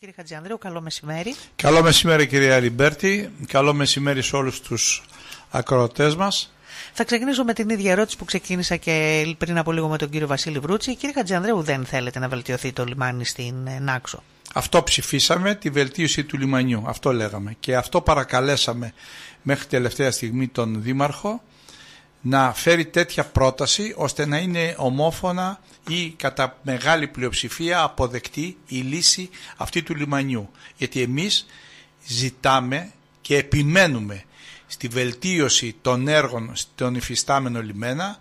Κύριε Χατζιανδρέου, καλό μεσημέρι. Καλό μεσημέρι κυρία Ριμπέρτη, καλό μεσημέρι σε όλους τους ακροατές μας. Θα ξεκινήσω με την ίδια ερώτηση που ξεκίνησα και πριν από λίγο με τον κύριο Βασίλη Βρούτση. Κύριε Χατζιανδρέου, δεν θέλετε να βελτιωθεί το λιμάνι στην ε, Νάξο. Αυτό ψηφίσαμε, τη βελτίωση του λιμανιού. Αυτό λέγαμε. Και αυτό παρακαλέσαμε μέχρι τελευταία στιγμή τον Δήμαρχο να φέρει τέτοια πρόταση ώστε να είναι ομόφωνα ή κατά μεγάλη πλειοψηφία αποδεκτή η λύση αυτή του λιμανιού. Γιατί εμείς ζητάμε και επιμένουμε στη βελτίωση των έργων στον υφιστάμενο λιμένα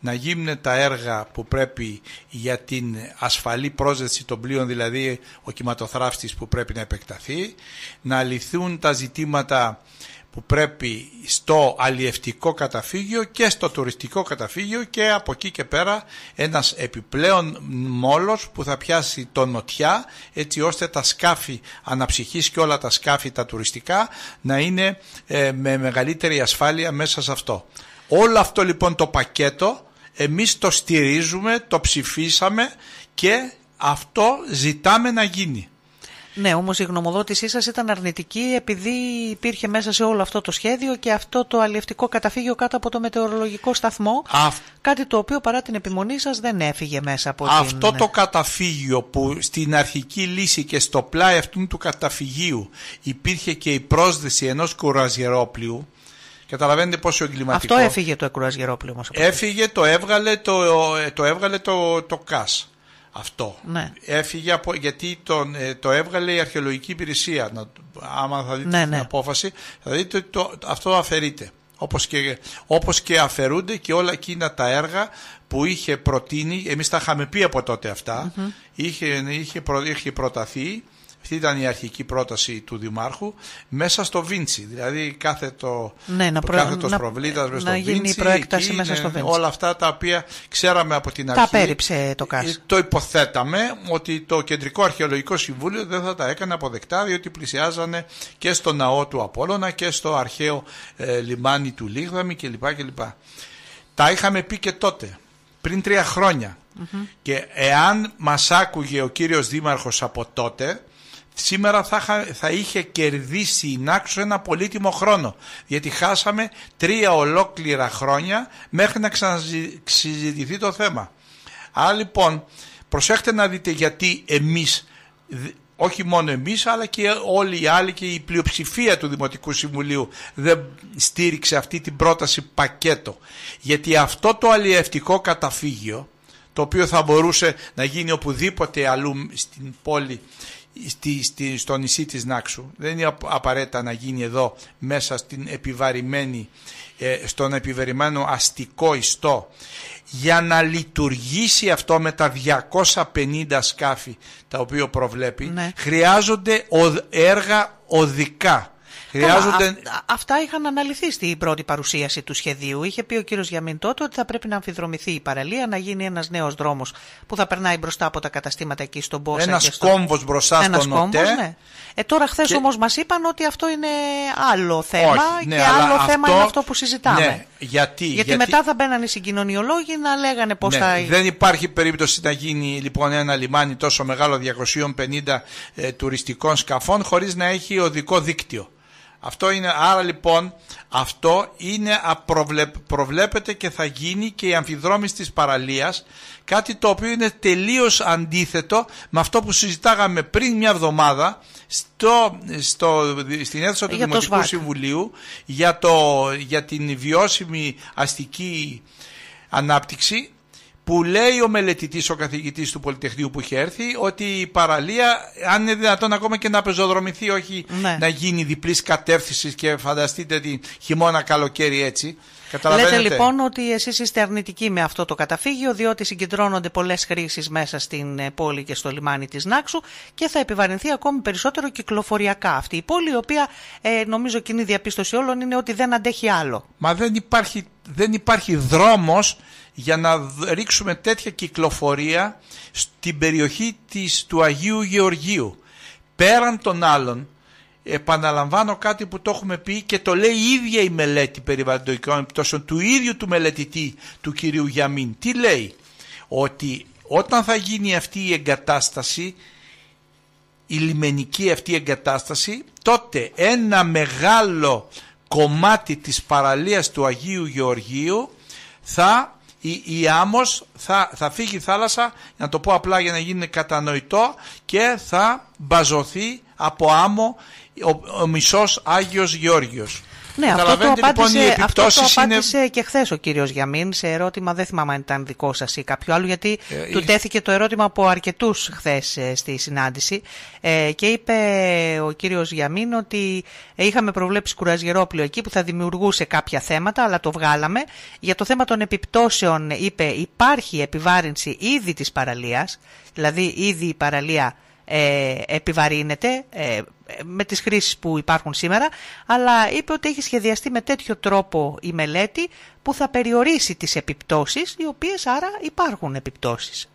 να γίνουν τα έργα που πρέπει για την ασφαλή πρόσδεση των πλοίων, δηλαδή ο κυματοθράφτης που πρέπει να επεκταθεί, να λυθούν τα ζητήματα που πρέπει στο αλλιευτικό καταφύγιο και στο τουριστικό καταφύγιο και από εκεί και πέρα ένας επιπλέον μόλος που θα πιάσει το νοτιά έτσι ώστε τα σκάφη αναψυχής και όλα τα σκάφη τα τουριστικά να είναι ε, με μεγαλύτερη ασφάλεια μέσα σε αυτό. Όλο αυτό λοιπόν το πακέτο εμείς το στηρίζουμε, το ψηφίσαμε και αυτό ζητάμε να γίνει. Ναι, όμως η γνωμοδότησή σας ήταν αρνητική επειδή υπήρχε μέσα σε όλο αυτό το σχέδιο και αυτό το αλλιευτικό καταφύγιο κάτω από το μετεωρολογικό σταθμό. Κάτι το οποίο παρά την επιμονή σας δεν έφυγε μέσα από αυτό την. Αυτό το καταφύγιο που στην αρχική λύση και στο πλάι αυτού του καταφυγίου υπήρχε και η πρόσδεση ενό κουραζιερόπλου, Καταλαβαίνετε πόσο εγκληματικό. Αυτό έφυγε το κουραζιερόπλου όμω. Έφυγε, το έβγαλε το, το, έβγαλε το, το ΚΑΣ αυτό. Ναι. Έφυγε από, γιατί τον, ε, το έβγαλε η αρχαιολογική υπηρεσία. Να, άμα θα δείτε ναι, την ναι. απόφαση, θα δείτε ότι το, αυτό αφαιρείται. Όπως και, όπως και αφαιρούνται και όλα εκείνα τα έργα που είχε προτείνει, εμείς τα είχαμε πει από τότε είχε, είχε, είχε προταθεί αυτή ήταν η αρχική πρόταση του Δημάρχου μέσα στο Βίντσι. Δηλαδή κάθε το, ναι, να προ... κάθε να... προβλήτας μέσα να στο γίνει η προέκταση μέσα στο Βίντσι. Όλα αυτά τα οποία ξέραμε από την αρχή. Τα πέριψε το ΚΑΣ. Ε, το υποθέταμε ότι το Κεντρικό Αρχαιολογικό Συμβούλιο δεν θα τα έκανε αποδεκτά διότι πλησιάζανε και στο ναό του Απόλλωνα και στο αρχαίο ε, λιμάνι του Λίγδαμη κλπ. κλπ. Τα είχαμε πει και τότε, πριν τρία χρόνια. Και εάν μας άκουγε ο κύριος Δήμαρχος από τότε σήμερα θα, θα είχε κερδίσει η Νάξο ένα πολύτιμο χρόνο. Γιατί χάσαμε τρία ολόκληρα χρόνια μέχρι να ξανασυζητηθεί το θέμα. Άρα λοιπόν, προσέχτε να δείτε γιατί εμείς, όχι μόνο εμείς, αλλά και όλοι οι άλλοι και η πλειοψηφία του Δημοτικού Συμβουλίου δεν στήριξε αυτή την πρόταση πακέτο. Γιατί αυτό το αλλιευτικό καταφύγιο, το οποίο θα μπορούσε να γίνει οπουδήποτε αλλού στην πόλη στη, στη, στο νησί της Νάξου. Δεν είναι απαραίτητα να γίνει εδώ μέσα στην επιβαρημένη, ε, στον επιβαρημένο αστικό ιστό. Για να λειτουργήσει αυτό με τα 250 σκάφη τα οποία προβλέπει ναι. χρειάζονται έργα οδικά Χρειάζονται... Καλά, αυτά είχαν αναλυθεί στην πρώτη παρουσίαση του σχεδίου. Είχε πει ο κύριος Γιαμίν τότε ότι θα πρέπει να αμφιδρομηθεί η παραλία, να γίνει ένας νέος δρόμος που θα περνάει μπροστά από τα καταστήματα εκεί στον Πόσα. Ένας στο... κόμβος μπροστά ένας στον κόμβος, Ναι. Ε, τώρα χθες και... όμως μας είπαν ότι αυτό είναι άλλο θέμα ναι, και άλλο θέμα είναι αυτό που συζητάμε. Ναι, γιατί, γιατί, γιατί, μετά θα μπαίνανε οι συγκοινωνιολόγοι να λέγανε πώς ναι, θα. Δεν υπάρχει περίπτωση να γίνει λοιπόν ένα λιμάνι τόσο μεγάλο 250 ε, τουριστικών σκαφών χωρίς να έχει οδικό δίκτυο. Αυτό είναι, άρα λοιπόν αυτό είναι προβλέπεται και θα γίνει και η αμφιδρόμηση της παραλίας κάτι το οποίο είναι τελείως αντίθετο με αυτό που συζητάγαμε πριν μια εβδομάδα στο, στο, στην αίθουσα του για Δημοτικού Συμβουλίου για, το, για την βιώσιμη αστική ανάπτυξη που λέει ο μελετητής, ο καθηγητής του Πολυτεχνείου που είχε έρθει, ότι η παραλία, αν είναι δυνατόν ακόμα και να πεζοδρομηθεί, όχι ναι. να γίνει διπλής κατεύθυνσης και φανταστείτε ότι χειμώνα καλοκαίρι έτσι, Λέτε λοιπόν ότι εσείς είστε αρνητικοί με αυτό το καταφύγιο, διότι συγκεντρώνονται πολλές χρήσεις μέσα στην ε, πόλη και στο λιμάνι της Νάξου και θα επιβαρυνθεί ακόμη περισσότερο κυκλοφοριακά αυτή η πόλη, η οποία ε, νομίζω κοινή διαπίστωση όλων είναι ότι δεν αντέχει άλλο. Μα δεν υπάρχει, δεν υπάρχει δρόμος για να ρίξουμε τέτοια κυκλοφορία στην περιοχή της, του Αγίου Γεωργίου. Πέραν των άλλων, επαναλαμβάνω κάτι που το έχουμε πει και το λέει η ίδια η μελέτη περιβαλλοντικών επιπτώσεων του ίδιου του μελετητή του κυρίου Γιαμίν. Τι λέει, ότι όταν θα γίνει αυτή η εγκατάσταση, η λιμενική αυτή εγκατάσταση, τότε ένα μεγάλο κομμάτι της παραλίας του Αγίου Γεωργίου θα η, άμμος θα, θα φύγει η θάλασσα, να το πω απλά για να γίνει κατανοητό και θα μπαζωθεί από άμμο ο, ο μισός Άγιος Γεώργιος. Ναι, αυτό το λοιπόν, απάντησε, λοιπόν, αυτό το απάντησε είναι... και χθες ο κύριος Γιαμίν σε ερώτημα. Δεν θυμάμαι αν ήταν δικό σας ή κάποιο άλλο, γιατί ε, του τέθηκε το ερώτημα από αρκετούς χθες ε, στη συνάντηση. Ε, και είπε ο κύριος Γιαμίν ότι ε, είχαμε προβλέψει κουραζιερόπλιο εκεί που θα δημιουργούσε κάποια θέματα, αλλά το βγάλαμε. Για το θέμα των επιπτώσεων, είπε, υπάρχει επιβάρυνση ήδη της παραλίας, δηλαδή ήδη η παραλία ε, επιβαρύνεται ε, με τις χρήσεις που υπάρχουν σήμερα, αλλά είπε ότι έχει σχεδιαστεί με τέτοιο τρόπο η μελέτη που θα περιορίσει τις επιπτώσεις, οι οποίες άρα υπάρχουν επιπτώσεις.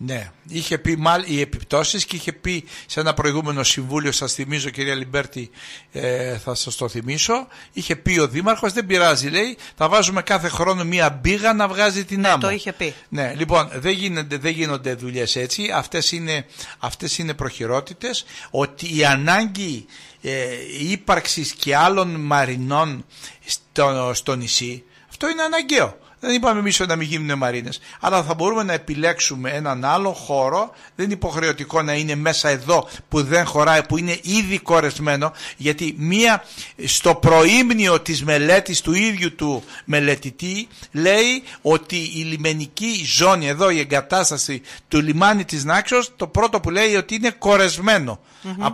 Ναι, είχε πει μάλ, οι επιπτώσεις και είχε πει σε ένα προηγούμενο συμβούλιο, σας θυμίζω κυρία Λιμπέρτη, ε, θα σας το θυμίσω, είχε πει ο Δήμαρχος, δεν πειράζει λέει, θα βάζουμε κάθε χρόνο μία μπήγα να βγάζει την ναι, άμμο. το είχε πει. Ναι, λοιπόν, δεν γίνονται, δεν γίνονται δουλειές έτσι, αυτές είναι, αυτές είναι προχειρότητες, ότι η ανάγκη ε, ύπαρξης και άλλων μαρινών στο, στο νησί, αυτό είναι αναγκαίο. Δεν είπαμε εμείς να μην γίνουν μαρίνες. Αλλά θα μπορούμε να επιλέξουμε έναν άλλο χώρο. Δεν είναι υποχρεωτικό να είναι μέσα εδώ που δεν χωράει, που είναι ήδη κορεσμένο. Γιατί μία στο προήμνιο της μελέτης του ίδιου του μελετητή λέει ότι η λιμενική ζώνη, εδώ η εγκατάσταση του λιμάνι της Νάξο, το πρώτο που λέει ότι είναι κορεσμένο.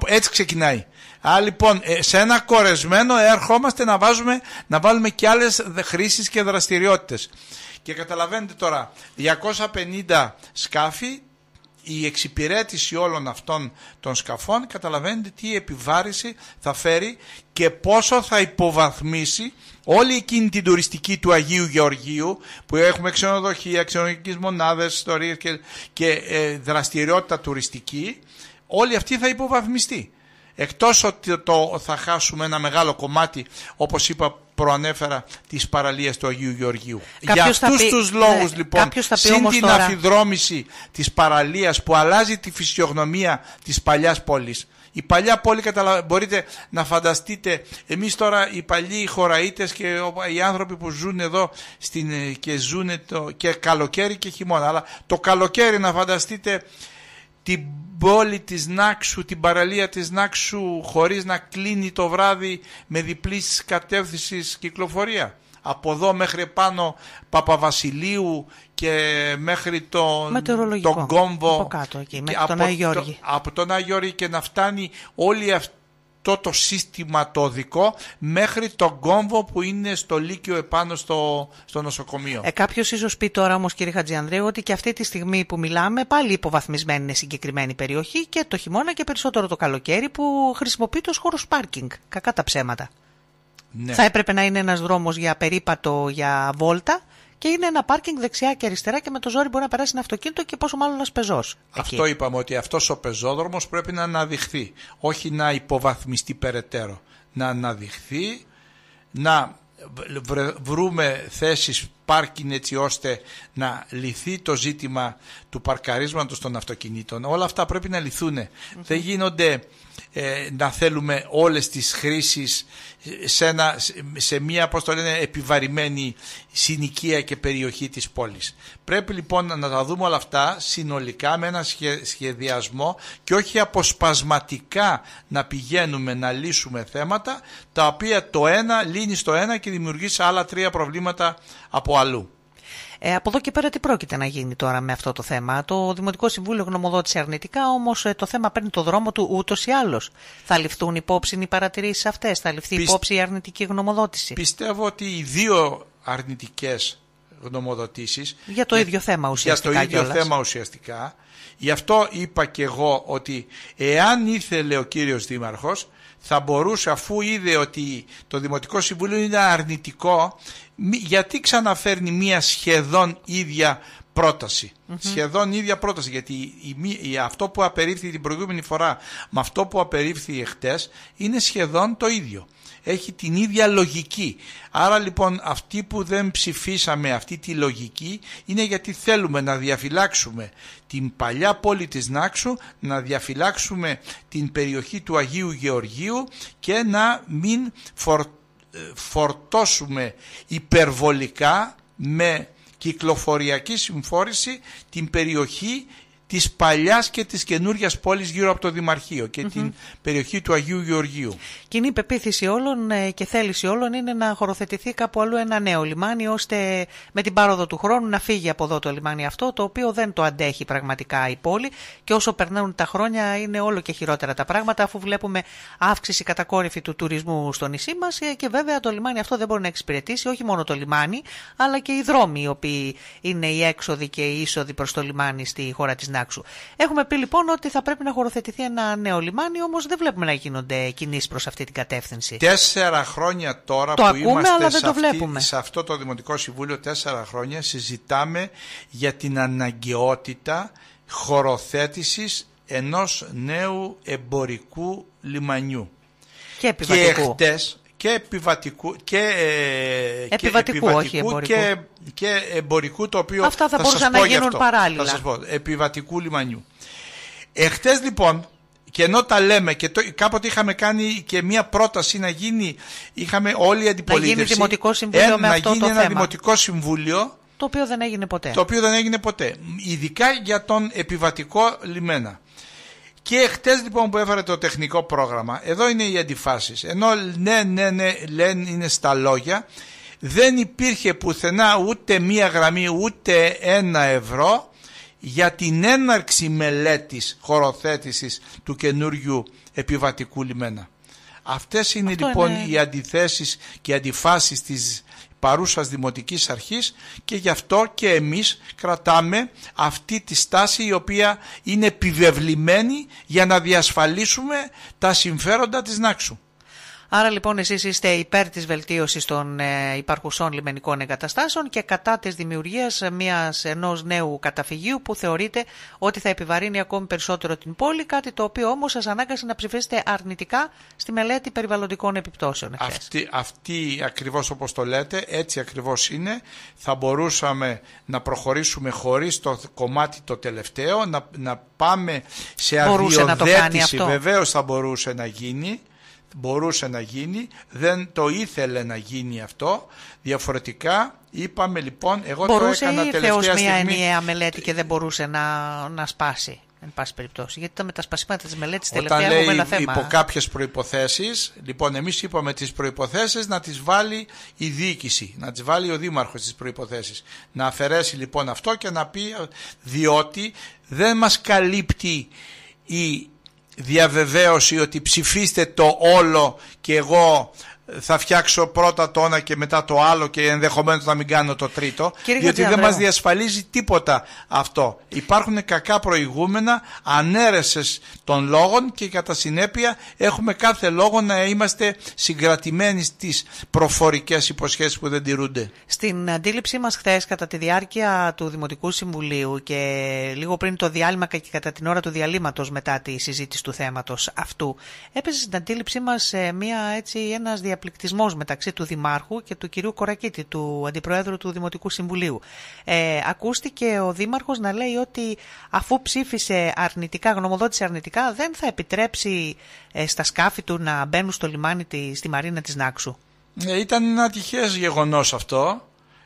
Έτσι ξεκινάει. Α, λοιπόν, ε, σε ένα κορεσμένο έρχομαστε να, βάζουμε, να βάλουμε και άλλες χρήσεις και δραστηριότητες. Και καταλαβαίνετε τώρα, 250 σκάφη, η εξυπηρέτηση όλων αυτών των σκαφών, καταλαβαίνετε τι επιβάρηση θα φέρει και πόσο θα υποβαθμίσει όλη εκείνη την τουριστική του Αγίου Γεωργίου που έχουμε ξενοδοχεία, ξενοδοχικές μονάδες, ιστορίες και, ε, δραστηριότητα τουριστική, όλη αυτή θα υποβαθμιστεί εκτός ότι το θα χάσουμε ένα μεγάλο κομμάτι, όπως είπα προανέφερα, τις παραλίες του Αγίου Γεωργίου. Κάποιος Για αυτούς πει, τους λόγους ναι, λοιπόν, στην συν την αφιδρόμηση της παραλίας που αλλάζει τη φυσιογνωμία της παλιάς πόλης, η παλιά πόλη, μπορείτε να φανταστείτε, εμείς τώρα οι παλιοί χωραίτες και οι άνθρωποι που ζουν εδώ στην, και ζουν το, και καλοκαίρι και χειμώνα, αλλά το καλοκαίρι να φανταστείτε την πόλη της Νάξου, την παραλία της Νάξου χωρίς να κλείνει το βράδυ με διπλής κατεύθυνσης κυκλοφορία. Από εδώ μέχρι πάνω Παπαβασιλείου και μέχρι τον, τον Κόμβο. Από κάτω εκεί, μέχρι τον Άγιο Από τον Άγιο και να φτάνει όλη αυτή το σύστημα το δικό μέχρι τον κόμβο που είναι στο Λύκειο επάνω στο, στο νοσοκομείο. Ε, Κάποιος ίσως πει τώρα όμως, κύριε Χατζιανδρέου, ότι και αυτή τη στιγμή που μιλάμε πάλι υποβαθμισμένη είναι συγκεκριμένη περιοχή και το χειμώνα και περισσότερο το καλοκαίρι που χρησιμοποιείται ω χώρο πάρκινγκ. Κακά τα ψέματα. Ναι. Θα έπρεπε να είναι ένας δρόμος για περίπατο, για βόλτα και είναι ένα πάρκινγκ δεξιά και αριστερά και με το ζόρι μπορεί να περάσει ένα αυτοκίνητο και πόσο μάλλον ένας πεζός. Αυτό είπαμε ότι αυτός ο πεζόδρομος πρέπει να αναδειχθεί. Όχι να υποβαθμιστεί περαιτέρω. Να αναδειχθεί, να βρούμε θέσεις πάρκιν έτσι ώστε να λυθεί το ζήτημα του παρκαρίσματος των αυτοκινήτων. Όλα αυτά πρέπει να λυθουν Δεν γίνονται ε, να θέλουμε όλες τις χρήσεις σε, ένα, σε μία πώς το λένε, επιβαρημένη συνοικία και περιοχή της πόλης. Πρέπει λοιπόν να τα δούμε όλα αυτά συνολικά με ένα σχεδιασμό και όχι αποσπασματικά να πηγαίνουμε να λύσουμε θέματα τα οποία το ένα λύνει στο ένα και δημιουργείς άλλα τρία προβλήματα από από Ε, εδώ και πέρα τι πρόκειται να γίνει τώρα με αυτό το θέμα. Το Δημοτικό Συμβούλιο γνωμοδότησε αρνητικά, όμως ε, το θέμα παίρνει το δρόμο του ούτως ή άλλως. Θα ληφθούν υπόψη οι παρατηρήσεις αυτές, θα ληφθεί Πισ... υπόψη η αρνητική γνωμοδότηση. Πιστεύω ότι οι παρατηρησει αυτε θα ληφθει αρνητικέ οτι οι δυο αρνητικε γνωμοδοτήσεις Για το ίδιο θέμα ουσιαστικά. Για το ίδιο θέμα ουσιαστικά. Γι' αυτό είπα και εγώ ότι εάν ήθελε ο κύριος Δήμαρχος θα μπορούσε αφού είδε ότι το Δημοτικό Συμβούλιο είναι αρνητικό γιατί ξαναφέρνει μια σχεδόν ίδια προταση Σχεδόν ίδια πρόταση. Γιατί η, αυτό που απερίφθη την προηγούμενη φορά με αυτό που απερίφθη εχθές είναι σχεδόν το ίδιο. Έχει την ίδια λογική. Άρα λοιπόν αυτοί που δεν ψηφίσαμε αυτή τη λογική είναι γιατί θέλουμε να διαφυλάξουμε την παλιά πόλη της Νάξου, να διαφυλάξουμε την περιοχή του Αγίου Γεωργίου και να μην ε, φορτώσουμε υπερβολικά με κυκλοφοριακή συμφόρηση την περιοχή της παλιάς και της καινούρια πόλης γύρω από το Δημαρχείο και την περιοχή του Αγίου Γεωργίου. Κοινή πεποίθηση όλων ε, και θέληση όλων είναι να χωροθετηθεί κάπου αλλού ένα νέο λιμάνι ώστε με την πάροδο του χρόνου να φύγει από εδώ το λιμάνι αυτό το οποίο δεν το αντέχει πραγματικά η πόλη και όσο περνάνε τα χρόνια είναι όλο και χειρότερα τα πράγματα αφού βλέπουμε αύξηση κατακόρυφη του τουρισμού στο νησί μας ε, και βέβαια το λιμάνι αυτό δεν μπορεί να εξυπηρετήσει όχι μόνο το λιμάνι αλλά και οι δρόμοι οι οποίοι είναι οι έξοδοι και οι είσοδοι προς το λιμάνι στη χώρα της Έχουμε πει λοιπόν ότι θα πρέπει να χωροθετηθεί ένα νέο λιμάνι, όμως δεν βλέπουμε να γίνονται κινήσεις προς αυτή την κατεύθυνση. Τέσσερα χρόνια τώρα που ακούμε, είμαστε αλλά δεν σε, το αυτό το Δημοτικό Συμβούλιο, τέσσερα χρόνια συζητάμε για την αναγκαιότητα χωροθέτησης ενός νέου εμπορικού λιμανιού. Και και επιβατικού και, ε, και, όχι εμπορικού. και, εμπορικού το οποίο Αυτά θα, θα μπορούσαν να γίνουν αυτό. παράλληλα. Θα σας πω, επιβατικού λιμανιού. Εχθές λοιπόν και ενώ τα λέμε και το, κάποτε είχαμε κάνει και μία πρόταση να γίνει, είχαμε όλη η αντιπολίτευση. Να γίνει δημοτικό με αυτό ένα δημοτικό συμβούλιο. Το οποίο δεν έγινε ποτέ. Το οποίο δεν έγινε ποτέ. Ειδικά για τον επιβατικό λιμένα. Και χτες λοιπόν που έφερε το τεχνικό πρόγραμμα, εδώ είναι οι αντιφάσεις. Ενώ ναι, ναι, ναι, λένε είναι στα λόγια, δεν υπήρχε πουθενά ούτε μία γραμμή, ούτε ένα ευρώ για την έναρξη μελέτης χωροθέτησης του καινούριου επιβατικού λιμένα. Αυτές είναι λοιπόν οι αντιθέσεις και οι αντιφάσεις της παρούσας δημοτικής αρχής και γι' αυτό και εμείς κρατάμε αυτή τη στάση η οποία είναι επιβεβλημένη για να διασφαλίσουμε τα συμφέροντα της Νάξου. Άρα λοιπόν εσείς είστε υπέρ της βελτίωσης των ε, υπαρχουσών λιμενικών εγκαταστάσεων και κατά της δημιουργίας μιας, ενός νέου καταφυγίου που θεωρείτε ότι θα επιβαρύνει ακόμη περισσότερο την πόλη, κάτι το οποίο όμως σας ανάγκασε να ψηφίσετε αρνητικά στη μελέτη περιβαλλοντικών επιπτώσεων. Αυτή, αυτή ακριβώς όπως το λέτε, έτσι ακριβώς είναι, θα μπορούσαμε να προχωρήσουμε χωρίς το κομμάτι το τελευταίο, να, να πάμε σε αδειοδέτηση, βεβαίως θα μπορούσε να γίνει, μπορούσε να γίνει, δεν το ήθελε να γίνει αυτό. Διαφορετικά είπαμε λοιπόν, εγώ μπορούσε το έκανα τελευταία στιγμή. μια ενιαία μελέτη και δεν μπορούσε να, να σπάσει. Εν πάση περιπτώσει, γιατί τα μετασπασίματα της μελέτης τελευταία Όταν λέει θέμα. Υπό κάποιες προποθέσει, λοιπόν, εμείς είπαμε τις προποθέσει να τις βάλει η διοίκηση, να τις βάλει ο δήμαρχος τις προποθέσει. Να αφαιρέσει λοιπόν αυτό και να πει, διότι δεν μας καλύπτει η διαβεβαίωση ότι ψηφίστε το όλο και εγώ θα φτιάξω πρώτα το ένα και μετά το άλλο και ενδεχομένως να μην κάνω το τρίτο Κύριε γιατί δεν μας διασφαλίζει τίποτα αυτό. Υπάρχουν κακά προηγούμενα, ανέρεσες των λόγων και κατά συνέπεια έχουμε κάθε λόγο να είμαστε συγκρατημένοι στις προφορικές υποσχέσεις που δεν τηρούνται. Στην αντίληψή μας χθες κατά τη διάρκεια του Δημοτικού Συμβουλίου και λίγο πριν το διάλειμμα και κατά την ώρα του διαλύματος μετά τη συζήτηση του θέματος αυτού έπεσε στην αντίληψή μας ε, μια, έτσι, ένας διαπληκτισμός μεταξύ του Δημάρχου και του κυρίου Κορακίτη, του Αντιπροέδρου του Δημοτικού Συμβουλίου. Ε, ακούστηκε ο Δήμαρχος να λέει ότι αφού ψήφισε αρνητικά, γνωμοδότησε αρνητικά, δεν θα επιτρέψει ε, στα σκάφη του να μπαίνουν στο λιμάνι τη, στη Μαρίνα της Νάξου. Ε, ήταν ένα τυχαίο γεγονός αυτό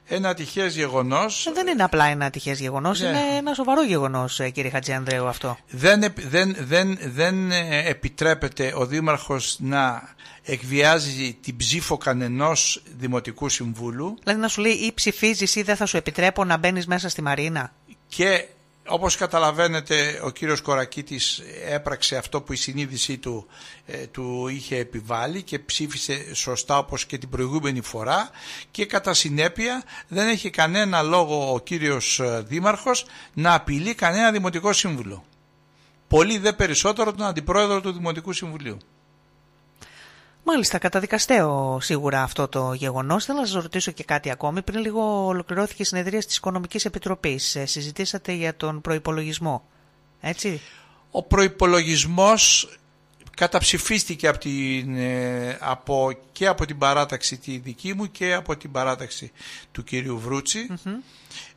ένα τυχές γεγονός. Ε, δεν είναι απλά ένα τυχές γεγονός, ναι. είναι ένα σοβαρό γεγονός, ε, κύριε Ανδρέου αυτό. Δεν, δεν, δεν, δεν επιτρέπεται ο Δήμαρχος να εκβιάζει την ψήφο κανενός Δημοτικού Συμβούλου. Δηλαδή να σου λέει ή ψηφίζεις ή δεν θα σου επιτρέπω να μπαίνεις μέσα στη Μαρίνα. Και όπως καταλαβαίνετε ο κύριος Κορακίτης έπραξε αυτό που η συνείδησή του, ε, του είχε επιβάλει και ψήφισε σωστά όπως και την προηγούμενη φορά και κατά συνέπεια δεν έχει κανένα λόγο ο κύριος ε, Δήμαρχος να απειλεί κανένα Δημοτικό Σύμβουλο. Πολύ δε περισσότερο τον Αντιπρόεδρο του Δημοτικού Συμβουλίου. Μάλιστα, καταδικαστέω σίγουρα αυτό το γεγονός. Θέλω να σας ρωτήσω και κάτι ακόμη. Πριν λίγο ολοκληρώθηκε η συνεδρία της Οικονομικής Επιτροπής. Ε, συζητήσατε για τον προπολογισμό. Έτσι. Ο προπολογισμό καταψηφίστηκε από ε, από, και από την παράταξη τη δική μου και από την παράταξη του κυρίου Βρούτσι.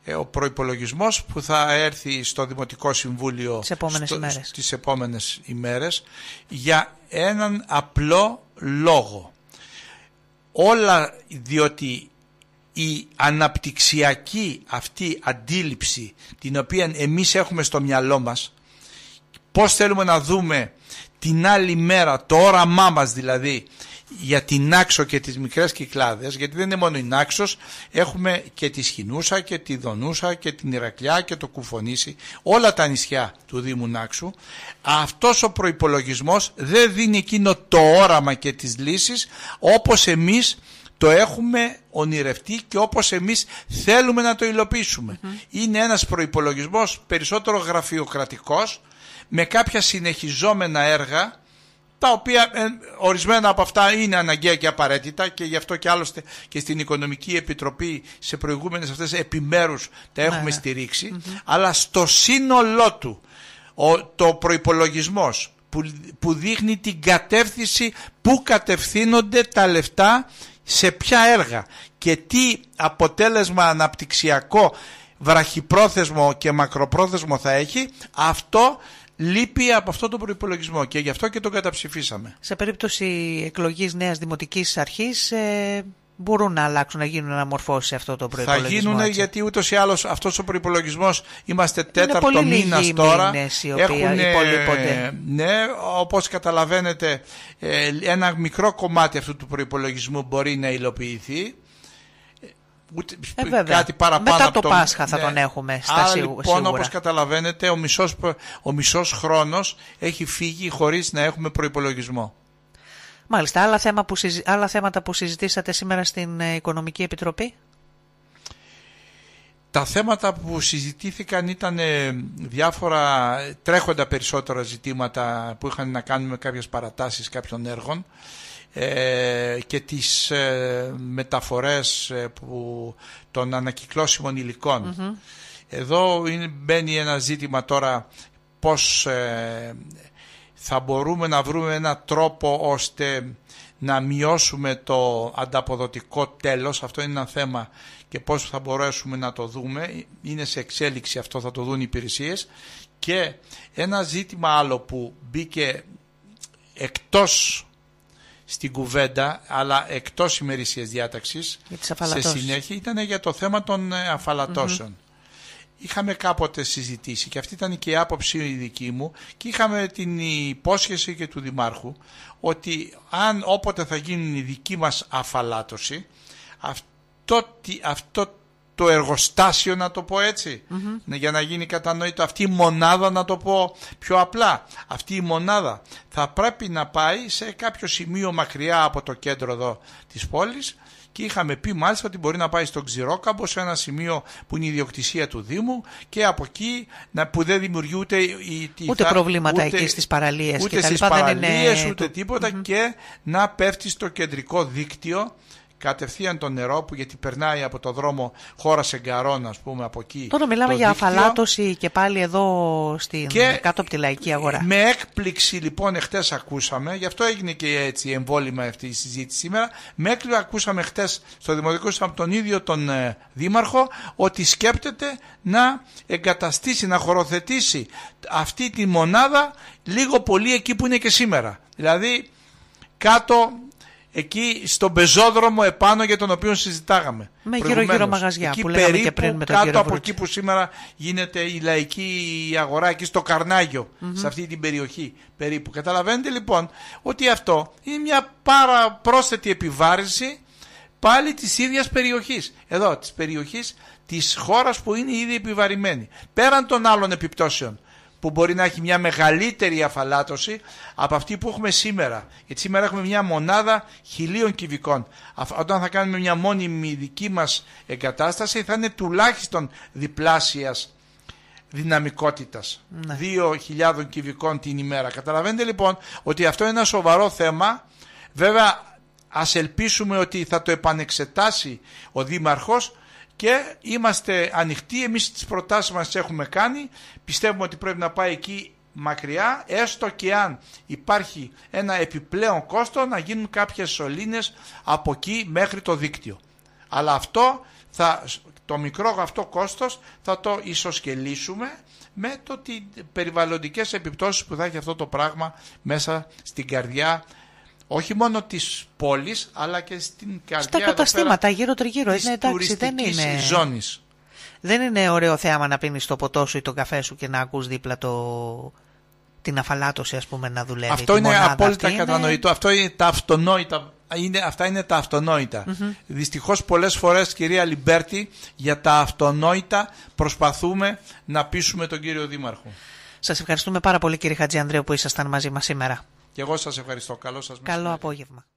Ε, ο προπολογισμό που θα έρθει στο Δημοτικό Συμβούλιο τις επόμενες, ημέρε, επόμενες ημέρες για έναν απλό λόγο. Όλα διότι η αναπτυξιακή αυτή αντίληψη την οποία εμείς έχουμε στο μυαλό μας πώς θέλουμε να δούμε την άλλη μέρα, το όραμά μας δηλαδή για την Άξο και τις μικρές κυκλάδες, γιατί δεν είναι μόνο η Νάξος, έχουμε και τη Σχοινούσα και τη Δονούσα και την Ιρακλιά και το Κουφονήσι, όλα τα νησιά του Δήμου Νάξου. Αυτός ο προϋπολογισμός δεν δίνει εκείνο το όραμα και τις λύσεις όπως εμείς το έχουμε ονειρευτεί και όπως εμείς θέλουμε να το υλοποιήσουμε. Είναι ένας προϋπολογισμός περισσότερο γραφειοκρατικός, με κάποια συνεχιζόμενα έργα τα οποία ε, ορισμένα από αυτά είναι αναγκαία και απαραίτητα και γι' αυτό και άλλωστε και στην Οικονομική Επιτροπή σε προηγούμενες αυτές επιμέρους τα ναι. έχουμε στηρίξει, αλλά στο σύνολό του ο, το προϋπολογισμός που, που δείχνει την κατεύθυνση που κατευθύνονται τα λεφτά σε ποια έργα και τι αποτέλεσμα αναπτυξιακό βραχυπρόθεσμο και μακροπρόθεσμο θα έχει αυτό λείπει από αυτό το προπολογισμό και γι' αυτό και τον καταψηφίσαμε. Σε περίπτωση εκλογής νέας δημοτικής αρχής, ε, μπορούν να αλλάξουν, να γίνουν αναμορφώσεις αυτό το προπολογισμό. Θα γίνουν γιατί ούτως ή άλλως αυτός ο προπολογισμό είμαστε τέταρτο μήνα τώρα. Μήνες οι έχουν, υπολείπονται. Ναι, όπως καταλαβαίνετε, ε, ένα μικρό κομμάτι αυτού του προπολογισμού μπορεί να υλοποιηθεί. Ούτε, ε, βέβαια. κάτι παραπάνω. Μετά από το Πάσχα θα ναι. τον έχουμε στα Άρα, λοιπόν, σίγουρα. όπως καταλαβαίνετε, ο μισός, ο μισός χρόνος έχει φύγει χωρίς να έχουμε προϋπολογισμό. Μάλιστα. Άλλα, που, άλλα θέματα που συζητήσατε σήμερα στην ε, Οικονομική Επιτροπή. Τα θέματα που συζητήθηκαν ήταν ε, διάφορα ε, τρέχοντα περισσότερα ζητήματα που είχαν να κάνουν με κάποιες παρατάσεις κάποιων έργων. Ε, και τις ε, μεταφορές ε, που, των ανακυκλώσιμων υλικών. Εδώ είναι, μπαίνει ένα ζήτημα τώρα πώς θα μπορούμε να βρούμε ένα τρόπο ώστε να μειώσουμε το ανταποδοτικό τέλος, αυτό είναι ένα θέμα και πώς θα μπορέσουμε να το δούμε, είναι σε εξέλιξη αυτό θα το δουν οι υπηρεσίες και ένα ζήτημα άλλο που μπήκε εκτός στην κουβέντα, αλλά εκτός ημερησίας διάταξης σε συνέχεια ήταν για το θέμα των ε, αφαλατωσεων Είχαμε κάποτε συζητήσει και αυτή ήταν και η άποψη η δική μου και είχαμε την υπόσχεση και του Δημάρχου ότι αν όποτε θα γίνει η δική μας αφαλάτωση αυτό, αυτό το εργοστάσιο να το πω ετσι ναι, για να γίνει κατανοητό αυτή η μονάδα να το πω πιο απλά αυτή η μονάδα θα πρέπει να πάει σε κάποιο σημείο μακριά από το κέντρο εδώ της πόλης και είχαμε πει μάλιστα ότι μπορεί να πάει στον Ξηρόκαμπο σε ένα σημείο που είναι η ιδιοκτησία του Δήμου και από εκεί να, που δεν ούτε, η, ούτε θα, προβλήματα εκεί στις παραλίες ούτε και τα λοιπά, παραλίες είναι... ούτε και να πέφτει στο κεντρικό δίκτυο κατευθείαν το νερό που γιατί περνάει από το δρόμο χώρα σε γκαρόν, ας πούμε, από εκεί. Τώρα μιλάμε για αφαλάτωση και πάλι εδώ στην, και κάτω από τη λαϊκή αγορά. Με έκπληξη λοιπόν, εχθές ακούσαμε, γι' αυτό έγινε και έτσι η εμβόλυμα αυτή η συζήτηση σήμερα. Με έκπληξη ακούσαμε χτε στο Δημοτικό από τον ίδιο τον ε, Δήμαρχο ότι σκέπτεται να εγκαταστήσει, να χωροθετήσει αυτή τη μονάδα λίγο πολύ εκεί που είναι και σήμερα. Δηλαδή κάτω εκεί στον πεζόδρομο επάνω για τον οποίο συζητάγαμε. Με γύρω-γύρω μαγαζιά εκεί που λέγαμε και πριν με τον κάτω από εκεί που σήμερα γίνεται η λαϊκή αγορά, εκεί στο Καρνάγιο, σε αυτή την περιοχή περίπου. Καταλαβαίνετε λοιπόν ότι αυτό είναι μια πάρα πρόσθετη επιβάρηση πάλι της ίδιας περιοχής. Εδώ, της περιοχής της χώρας που είναι ήδη επιβαρημένη. Πέραν των άλλων επιπτώσεων που μπορεί να έχει μια μεγαλύτερη αφαλάτωση από αυτή που έχουμε σήμερα. Γιατί σήμερα έχουμε μια μονάδα χιλίων κυβικών. Όταν θα κάνουμε μια μόνιμη δική μας εγκατάσταση θα είναι τουλάχιστον διπλάσιας δυναμικότητας. Ναι. 2.000 κυβικών την ημέρα. Καταλαβαίνετε λοιπόν ότι αυτό είναι ένα σοβαρό θέμα. Βέβαια ας ελπίσουμε ότι θα το επανεξετάσει ο Δήμαρχος και είμαστε ανοιχτοί, εμείς τις προτάσεις μας έχουμε κάνει, πιστεύουμε ότι πρέπει να πάει εκεί μακριά, έστω και αν υπάρχει ένα επιπλέον κόστο να γίνουν κάποιες σωλήνες από εκεί μέχρι το δίκτυο. Αλλά αυτό θα, το μικρό αυτό κόστος θα το ισοσκελίσουμε με το τι περιβαλλοντικές επιπτώσεις που θα έχει αυτό το πράγμα μέσα στην καρδιά όχι μόνο της πόλης, αλλά και στην καρδιά Στα καταστήματα γύρω τριγύρω είναι, εντάξει, δεν είναι... ζώνης. Δεν είναι ωραίο θέαμα να πίνεις το ποτό σου ή τον καφέ σου και να ακούς δίπλα το... την αφαλάτωση ας πούμε να δουλεύει. Αυτό είναι απόλυτα κατανοητό, αυτό είναι τα αυτονόητα είναι, αυτά είναι τα αυτονόητα. Mm-hmm. Δυστυχώς πολλές φορές κυρία Λιμπέρτη για τα αυτονόητα προσπαθούμε να πείσουμε τον κύριο Δήμαρχο. Σας ευχαριστούμε πάρα πολύ κύριε Ανδρέου που ήσασταν μαζί μας σήμερα. Και εγώ σας ευχαριστώ. Καλό σας Καλό απόγευμα.